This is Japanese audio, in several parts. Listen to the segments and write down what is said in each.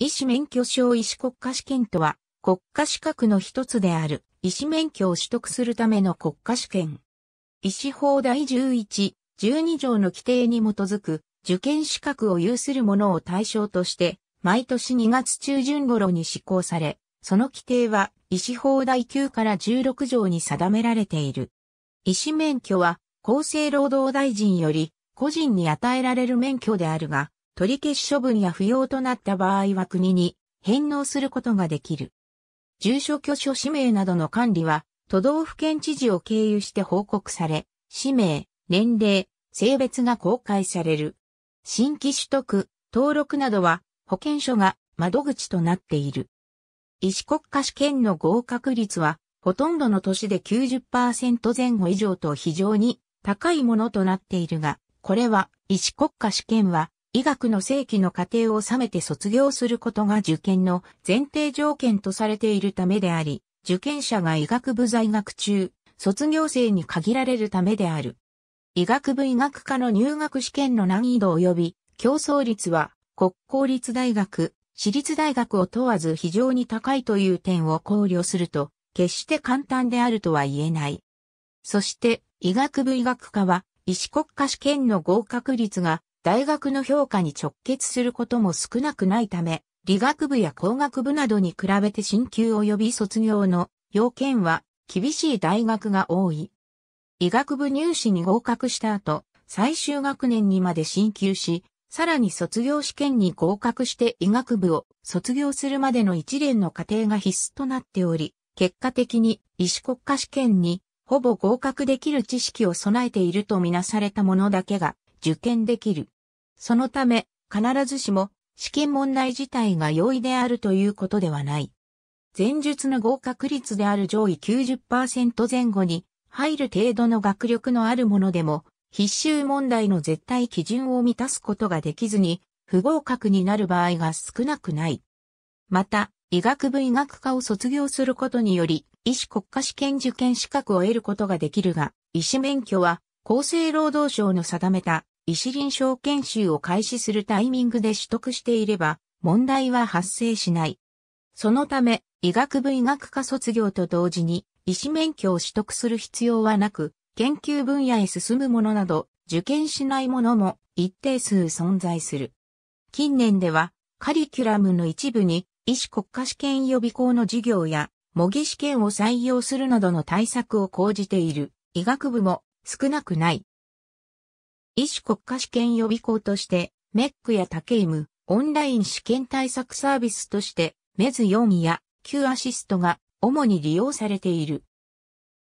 医師免許証医師国家試験とは、国家資格の一つである、医師免許を取得するための国家試験。医師法第11、12条の規定に基づく、受験資格を有する者を対象として、毎年2月中旬頃に施行され、その規定は、医師法第9から16条に定められている。医師免許は、厚生労働大臣より、個人に与えられる免許であるが、取り消し処分や不要となった場合は国に返納することができる。住所居所氏名などの管理は、都道府県知事を経由して報告され、氏名、年齢、性別が公開される。新規取得、登録などは保健所が窓口となっている。医師国家試験の合格率は、ほとんどの年で90%前後以上と非常に高いものとなっているが、これは医師国家試験は医学の正規の過程を収めて卒業することが受験の前提条件とされているためであり、受験者が医学部在学中、卒業生に限られるためである。医学部医学科の入学試験の難易度及び競争率は国公立大学、私立大学を問わず非常に高いという点を考慮すると、決して簡単であるとは言えない。そして、医学部医学科は、医師国家試験の合格率が大学の評価に直結することも少なくないため、理学部や工学部などに比べて進級及び卒業の要件は厳しい大学が多い。医学部入試に合格した後、最終学年にまで進級し、さらに卒業試験に合格して医学部を卒業するまでの一連の過程が必須となっており、結果的に医師国家試験にほぼ合格できる知識を備えているとみなされたものだけが受験できる。そのため、必ずしも試験問題自体が容易であるということではない。前述の合格率である上位90%前後に入る程度の学力のあるものでも必修問題の絶対基準を満たすことができずに不合格になる場合が少なくない。また、医学部医学科を卒業することにより、医師国家試験受験資格を得ることができるが、医師免許は厚生労働省の定めた医師臨床研修を開始するタイミングで取得していれば、問題は発生しない。そのため、医学部医学科卒業と同時に、医師免許を取得する必要はなく、研究分野へ進むものなど、受験しないものも一定数存在する。近年では、カリキュラムの一部に、医師国家試験予備校の授業や、模擬試験を採用するなどの対策を講じている医学部も少なくない。医師国家試験予備校として、メックやタケイム、オンライン試験対策サービスとして、メズ4や Q アシストが主に利用されている。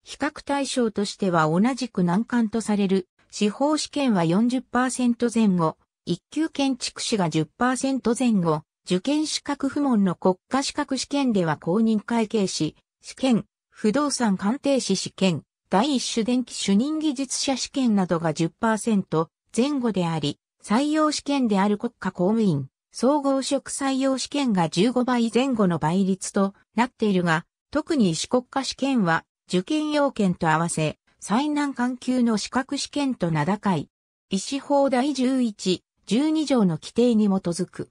比較対象としては同じく難関とされる、司法試験は40%前後、一級建築士が10%前後、受験資格不問の国家資格試験では公認会計士、試験、不動産鑑定士試験、第一種電気主任技術者試験などが10%前後であり、採用試験である国家公務員、総合職採用試験が15倍前後の倍率となっているが、特に医師国家試験は受験要件と合わせ、最難関級の資格試験と名高い、医師法第11、12条の規定に基づく。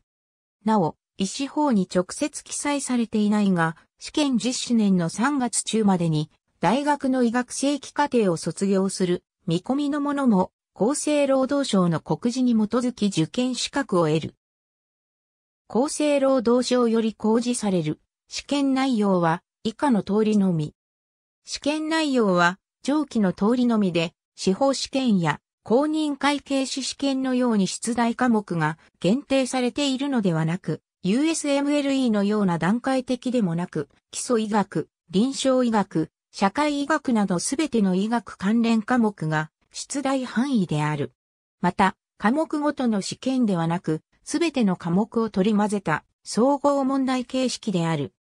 なお、医師法に直接記載されていないが、試験実施年の3月中までに大学の医学正規課程を卒業する見込みの者も厚生労働省の告示に基づき受験資格を得る。厚生労働省より公示される試験内容は以下の通りのみ。試験内容は上記の通りのみで司法試験や公認会計士試験のように出題科目が限定されているのではなく、USMLE のような段階的でもなく、基礎医学、臨床医学、社会医学などすべての医学関連科目が出題範囲である。また、科目ごとの試験ではなく、すべての科目を取り混ぜた総合問題形式である。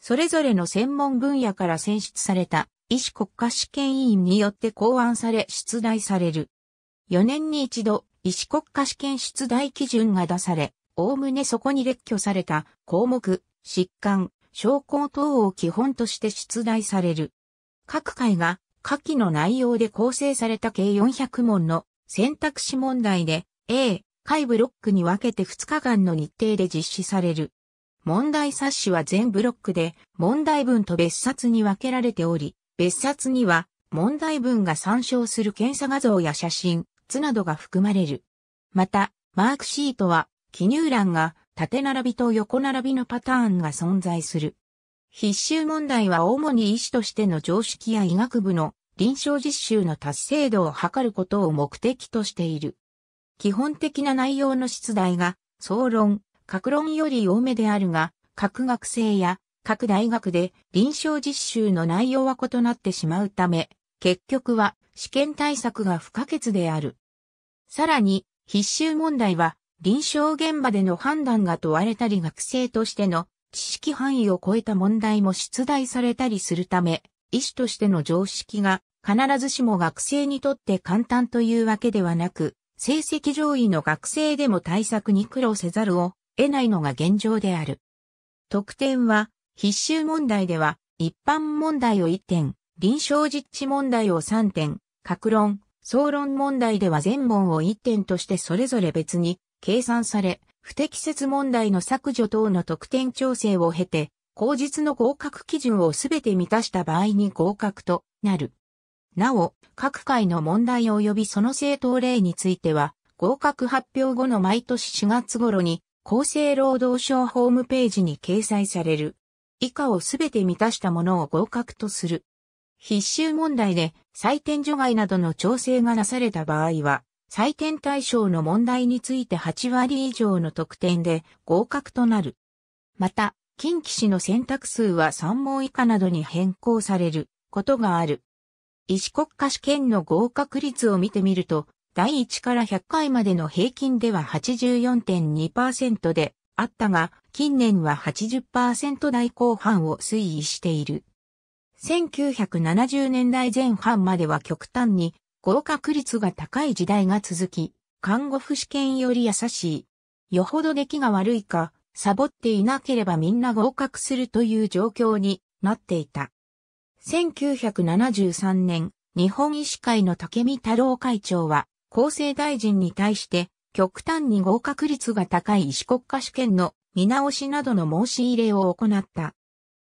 それぞれの専門分野から選出された医師国家試験委員によって考案され出題される。4年に一度、医師国家試験出題基準が出され、おおむねそこに列挙された項目、疾患、商工等を基本として出題される。各回が下記の内容で構成された計400問の選択肢問題で A、回ブロックに分けて2日間の日程で実施される。問題冊子は全ブロックで問題文と別冊に分けられており、別冊には問題文が参照する検査画像や写真、図などが含まれる。また、マークシートは記入欄が縦並びと横並びのパターンが存在する。必修問題は主に医師としての常識や医学部の臨床実習の達成度を測ることを目的としている。基本的な内容の出題が、総論、各論より多めであるが、各学生や各大学で臨床実習の内容は異なってしまうため、結局は試験対策が不可欠である。さらに、必修問題は臨床現場での判断が問われたり学生としての知識範囲を超えた問題も出題されたりするため、医師としての常識が必ずしも学生にとって簡単というわけではなく、成績上位の学生でも対策に苦労せざるを得ないのが現状である。特典は、必修問題では、一般問題を1点、臨床実地問題を3点、格論、総論問題では全問を1点としてそれぞれ別に計算され、不適切問題の削除等の得点調整を経て、口実の合格基準をすべて満たした場合に合格となる。なお、各回の問題及びその正当例については、合格発表後の毎年4月頃に、厚生労働省ホームページに掲載される。以下をすべて満たしたものを合格とする。必修問題で採点除外などの調整がなされた場合は、採点対象の問題について8割以上の得点で合格となる。また、近畿市の選択数は3問以下などに変更されることがある。医師国家試験の合格率を見てみると、第1から100回までの平均では84.2%であったが、近年は80%台後半を推移している。1970年代前半までは極端に合格率が高い時代が続き、看護婦試験より優しい。よほど出来が悪いか、サボっていなければみんな合格するという状況になっていた。1973年、日本医師会の竹見太郎会長は、厚生大臣に対して、極端に合格率が高い医師国家試験の見直しなどの申し入れを行った。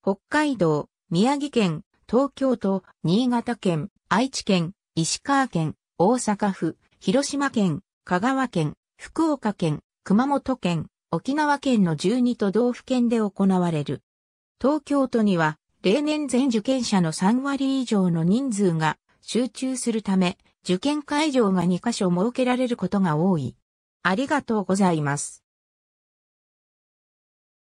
北海道、宮城県、東京都、新潟県、愛知県、石川県、大阪府、広島県、香川県、福岡県、熊本県、沖縄県の12都道府県で行われる。東京都には、例年全受験者の3割以上の人数が集中するため、受験会場が2カ所設けられることが多い。ありがとうございます。